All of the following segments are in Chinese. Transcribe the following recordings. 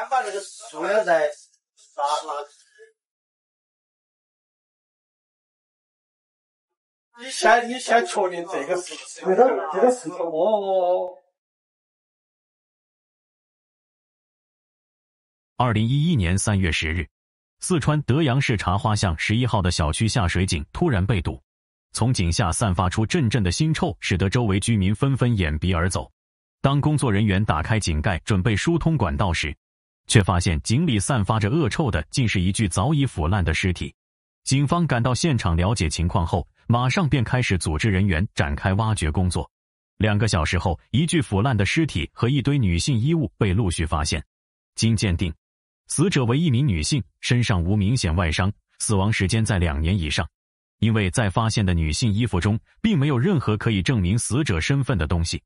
先把这个塑料袋拿。你先，你先确定这个是？这个个是我。二零一一年三月十日，四川德阳市茶花巷十一号的小区下水井突然被堵，从井下散发出阵阵的腥臭，使得周围居民纷纷掩鼻而走。当工作人员打开井盖准备疏通管道时，却发现井里散发着恶臭的，竟是一具早已腐烂的尸体。警方赶到现场了解情况后，马上便开始组织人员展开挖掘工作。两个小时后，一具腐烂的尸体和一堆女性衣物被陆续发现。经鉴定，死者为一名女性，身上无明显外伤，死亡时间在两年以上。因为在发现的女性衣服中，并没有任何可以证明死者身份的东西，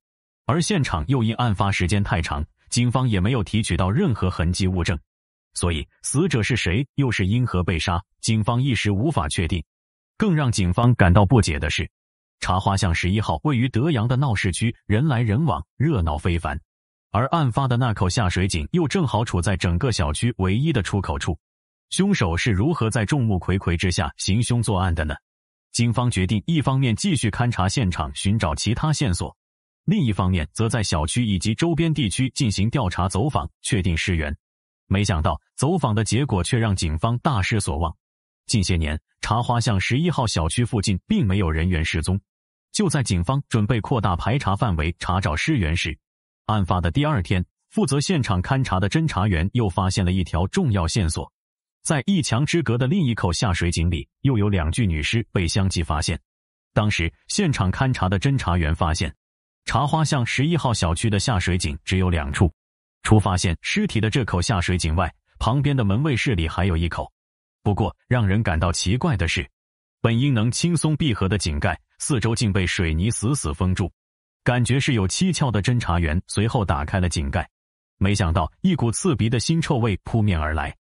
而现场又因案发时间太长。警方也没有提取到任何痕迹物证，所以死者是谁，又是因何被杀，警方一时无法确定。更让警方感到不解的是，茶花巷十一号位于德阳的闹市区，人来人往，热闹非凡。而案发的那口下水井又正好处在整个小区唯一的出口处，凶手是如何在众目睽睽之下行凶作案的呢？警方决定一方面继续勘查现场，寻找其他线索。另一方面，则在小区以及周边地区进行调查走访，确定尸源。没想到，走访的结果却让警方大失所望。近些年，茶花巷十一号小区附近并没有人员失踪。就在警方准备扩大排查范围，查找尸源时，案发的第二天，负责现场勘查的侦查员又发现了一条重要线索：在一墙之隔的另一口下水井里，又有两具女尸被相继发现。当时，现场勘查的侦查员发现。茶花巷十一号小区的下水井只有两处，除发现尸体的这口下水井外，旁边的门卫室里还有一口。不过让人感到奇怪的是，本应能轻松闭合的井盖，四周竟被水泥死死封住，感觉是有蹊跷的。侦查员随后打开了井盖，没想到一股刺鼻的腥臭味扑面而来。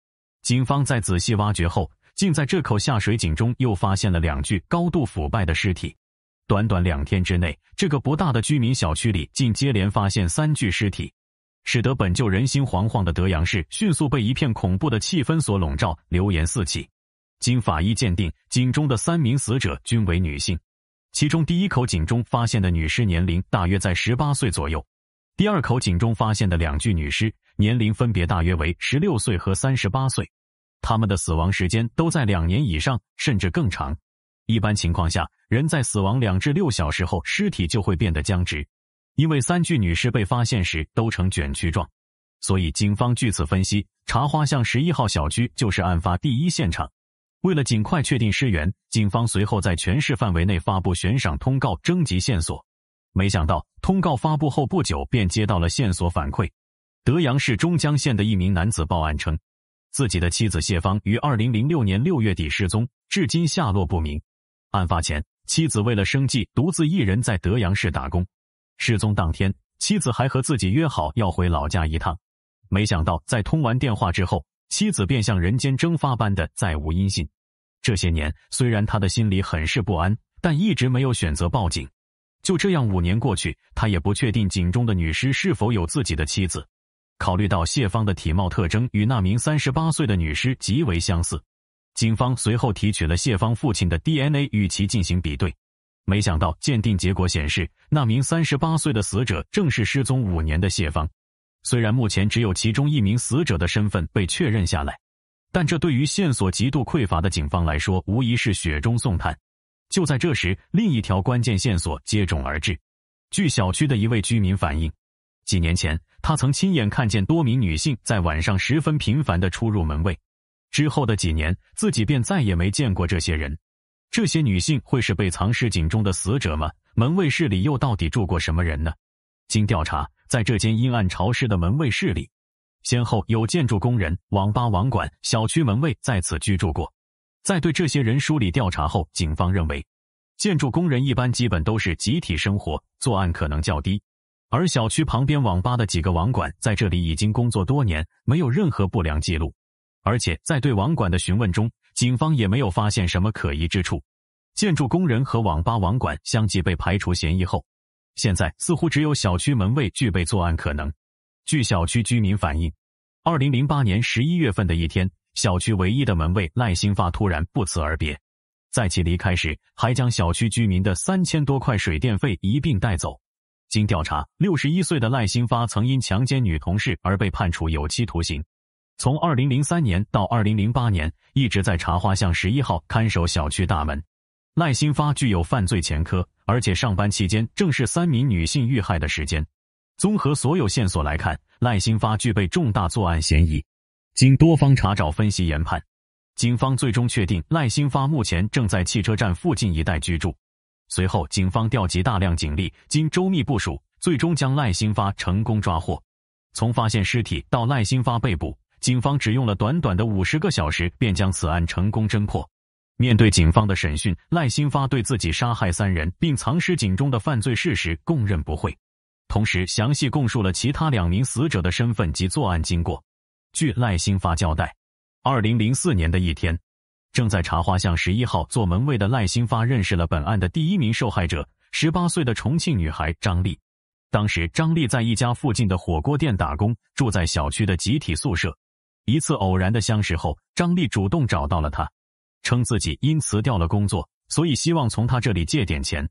警方在仔细挖掘后，竟在这口下水井中又发现了两具高度腐败的尸体。短短两天之内，这个不大的居民小区里竟接连发现三具尸体，使得本就人心惶惶的德阳市迅速被一片恐怖的气氛所笼罩，流言四起。经法医鉴定，井中的三名死者均为女性，其中第一口井中发现的女尸年龄大约在十八岁左右，第二口井中发现的两具女尸年龄分别大约为十六岁和三十八岁，他们的死亡时间都在两年以上，甚至更长。一般情况下，人在死亡两至六小时后，尸体就会变得僵直。因为三具女尸被发现时都呈卷曲状，所以警方据此分析，茶花巷十一号小区就是案发第一现场。为了尽快确定尸源，警方随后在全市范围内发布悬赏通告，征集线索。没想到，通告发布后不久便接到了线索反馈。德阳市中江县的一名男子报案称，自己的妻子谢芳于2006年6月底失踪，至今下落不明。案发前，妻子为了生计，独自一人在德阳市打工。失踪当天，妻子还和自己约好要回老家一趟。没想到，在通完电话之后，妻子便像人间蒸发般的再无音信。这些年，虽然他的心里很是不安，但一直没有选择报警。就这样，五年过去，他也不确定井中的女尸是否有自己的妻子。考虑到谢芳的体貌特征与那名三十八岁的女尸极为相似。警方随后提取了谢芳父亲的 DNA，与其进行比对，没想到鉴定结果显示，那名三十八岁的死者正是失踪五年的谢芳。虽然目前只有其中一名死者的身份被确认下来，但这对于线索极度匮乏的警方来说，无疑是雪中送炭。就在这时，另一条关键线索接踵而至。据小区的一位居民反映，几年前他曾亲眼看见多名女性在晚上十分频繁地出入门卫。之后的几年，自己便再也没见过这些人。这些女性会是被藏尸井中的死者吗？门卫室里又到底住过什么人呢？经调查，在这间阴暗潮湿的门卫室里，先后有建筑工人、网吧网管、小区门卫在此居住过。在对这些人梳理调查后，警方认为，建筑工人一般基本都是集体生活，作案可能较低；而小区旁边网吧的几个网管在这里已经工作多年，没有任何不良记录。而且在对网管的询问中，警方也没有发现什么可疑之处。建筑工人和网吧网管相继被排除嫌疑后，现在似乎只有小区门卫具备作案可能。据小区居民反映，二零零八年十一月份的一天，小区唯一的门卫赖兴发突然不辞而别，在其离开时，还将小区居民的三千多块水电费一并带走。经调查，六十一岁的赖兴发曾因强奸女同事而被判处有期徒刑。从二零零三年到二零零八年，一直在茶花巷十一号看守小区大门。赖新发具有犯罪前科，而且上班期间正是三名女性遇害的时间。综合所有线索来看，赖新发具备重大作案嫌疑。经多方查找、分析、研判，警方最终确定赖新发目前正在汽车站附近一带居住。随后，警方调集大量警力，经周密部署，最终将赖新发成功抓获。从发现尸体到赖新发被捕。警方只用了短短的五十个小时，便将此案成功侦破。面对警方的审讯，赖兴发对自己杀害三人并藏尸井中的犯罪事实供认不讳，同时详细供述了其他两名死者的身份及作案经过。据赖兴发交代，二零零四年的一天，正在茶花巷十一号做门卫的赖兴发认识了本案的第一名受害者，十八岁的重庆女孩张丽。当时，张丽在一家附近的火锅店打工，住在小区的集体宿舍。一次偶然的相识后，张丽主动找到了他，称自己因辞掉了工作，所以希望从他这里借点钱。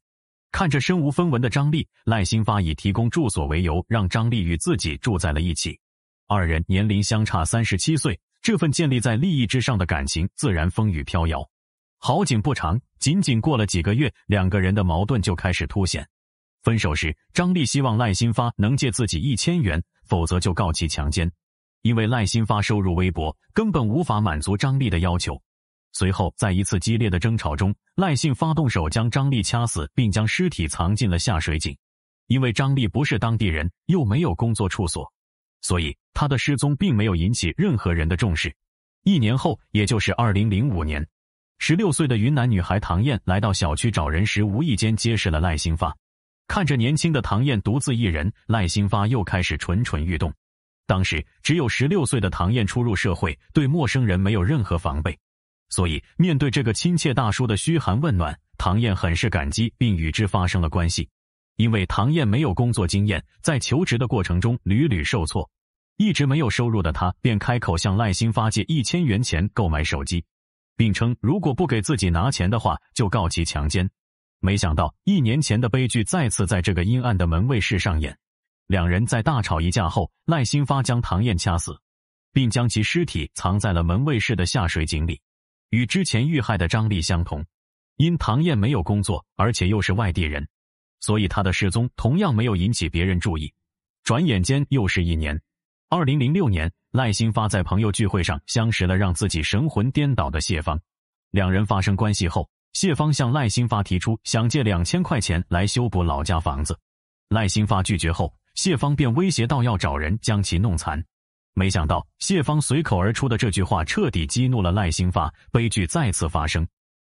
看着身无分文的张丽，赖新发以提供住所为由，让张丽与自己住在了一起。二人年龄相差三十七岁，这份建立在利益之上的感情自然风雨飘摇。好景不长，仅仅过了几个月，两个人的矛盾就开始凸显。分手时，张丽希望赖新发能借自己一千元，否则就告其强奸。因为赖新发收入微薄，根本无法满足张丽的要求。随后，在一次激烈的争吵中，赖姓发动手将张丽掐死，并将尸体藏进了下水井。因为张丽不是当地人，又没有工作处所，所以她的失踪并没有引起任何人的重视。一年后，也就是二零零五年，十六岁的云南女孩唐燕来到小区找人时，无意间结识了赖新发。看着年轻的唐燕独自一人，赖新发又开始蠢蠢欲动。当时只有十六岁的唐燕初入社会，对陌生人没有任何防备，所以面对这个亲切大叔的嘘寒问暖，唐燕很是感激，并与之发生了关系。因为唐燕没有工作经验，在求职的过程中屡屡受挫，一直没有收入的他便开口向赖兴发借一千元钱购买手机，并称如果不给自己拿钱的话，就告其强奸。没想到一年前的悲剧再次在这个阴暗的门卫室上演。两人在大吵一架后，赖新发将唐燕掐死，并将其尸体藏在了门卫室的下水井里。与之前遇害的张丽相同，因唐燕没有工作，而且又是外地人，所以她的失踪同样没有引起别人注意。转眼间又是一年，二零零六年，赖新发在朋友聚会上相识了让自己神魂颠倒的谢芳。两人发生关系后，谢芳向赖新发提出想借两千块钱来修补老家房子，赖新发拒绝后。谢芳便威胁到要找人将其弄残，没想到谢芳随口而出的这句话彻底激怒了赖兴发，悲剧再次发生。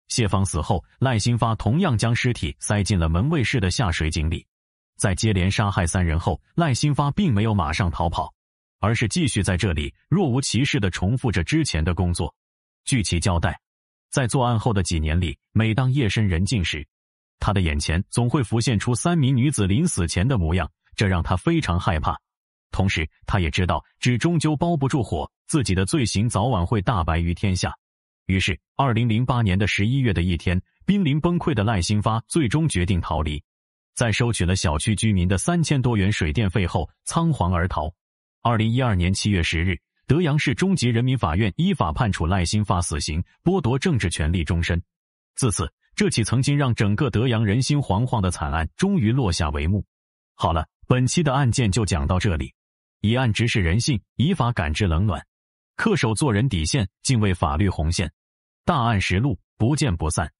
谢芳死后，赖兴发同样将尸体塞进了门卫室的下水井里。在接连杀害三人后，赖兴发并没有马上逃跑，而是继续在这里若无其事的重复着之前的工作。据其交代，在作案后的几年里，每当夜深人静时，他的眼前总会浮现出三名女子临死前的模样。这让他非常害怕，同时他也知道纸终究包不住火，自己的罪行早晚会大白于天下。于是，二零零八年的十一月的一天，濒临崩溃的赖兴发最终决定逃离。在收取了小区居民的三千多元水电费后，仓皇而逃。二零一二年七月十日，德阳市中级人民法院依法判处赖兴发死刑，剥夺政治权利终身。自此，这起曾经让整个德阳人心惶惶的惨案终于落下帷幕。好了。本期的案件就讲到这里，以案直视人性，以法感知冷暖，恪守做人底线，敬畏法律红线。大案实录，不见不散。